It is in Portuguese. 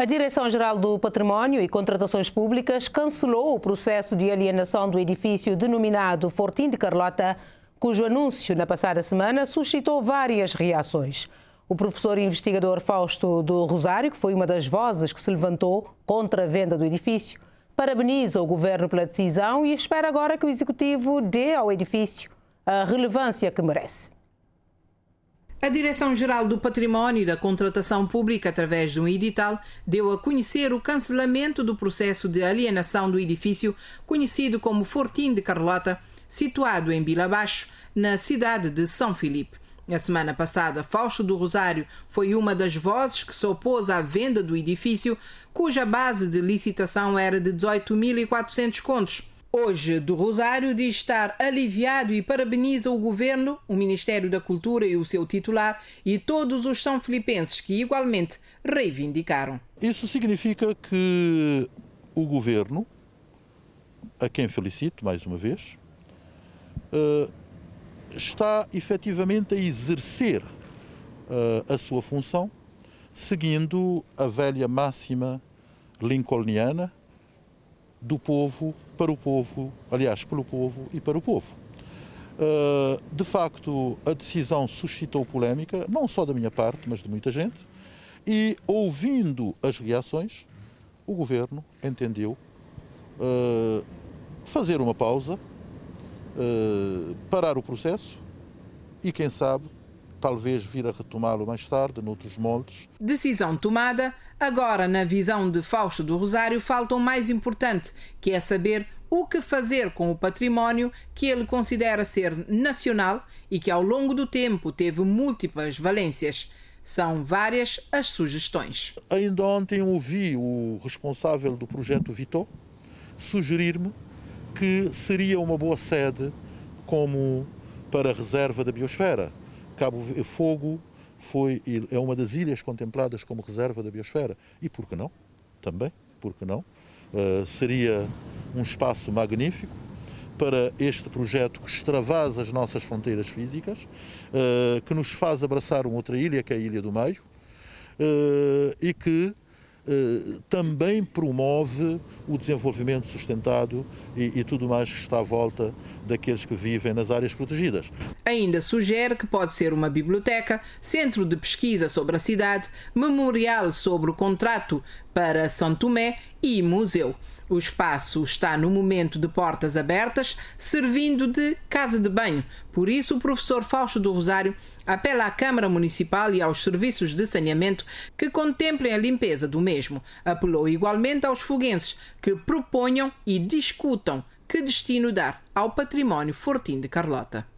A Direção-Geral do Património e Contratações Públicas cancelou o processo de alienação do edifício denominado Fortim de Carlota, cujo anúncio na passada semana suscitou várias reações. O professor investigador Fausto do Rosário, que foi uma das vozes que se levantou contra a venda do edifício, parabeniza o governo pela decisão e espera agora que o executivo dê ao edifício a relevância que merece. A Direção-Geral do Património e da Contratação Pública, através de um edital, deu a conhecer o cancelamento do processo de alienação do edifício, conhecido como Fortim de Carlota, situado em Baixo, na cidade de São Filipe. Na semana passada, Fausto do Rosário foi uma das vozes que se opôs à venda do edifício, cuja base de licitação era de 18.400 contos. Hoje, do Rosário diz estar aliviado e parabeniza o governo, o Ministério da Cultura e o seu titular e todos os são filipenses que igualmente reivindicaram. Isso significa que o governo, a quem felicito mais uma vez, eh, está efetivamente a exercer eh, a sua função seguindo a velha máxima lincolniana do povo, para o povo, aliás, pelo povo e para o povo. Ah, de facto, a decisão suscitou polémica, não só da minha parte, mas de muita gente, e ouvindo as reações, o governo entendeu ah, fazer uma pausa, ah, parar o processo e, quem sabe, talvez vir a retomá-lo mais tarde, noutros montes. Decisão tomada, agora na visão de Fausto do Rosário falta o mais importante, que é saber o que fazer com o património que ele considera ser nacional e que ao longo do tempo teve múltiplas valências. São várias as sugestões. Ainda ontem ouvi o responsável do projeto Vitor sugerir-me que seria uma boa sede como para a reserva da biosfera. Cabo Fogo foi, é uma das ilhas contempladas como reserva da biosfera. E por que não? Também, por que não? Uh, seria um espaço magnífico para este projeto que extravasa as nossas fronteiras físicas, uh, que nos faz abraçar uma outra ilha, que é a Ilha do Meio, uh, e que eh, também promove o desenvolvimento sustentado e, e, tudo mais que está à volta daqueles que vivem nas áreas protegidas. Ainda sugere que pode ser uma biblioteca, centro de pesquisa sobre a cidade, memorial sobre o contrato para São Tomé e museu. O espaço está no momento de portas abertas, servindo de casa de banho. Por isso, o professor Fausto do Rosário apela à Câmara Municipal e aos serviços de saneamento que contemplem a limpeza do mesmo. Apelou igualmente aos foguenses que proponham e discutam que destino dar ao património Fortim de Carlota.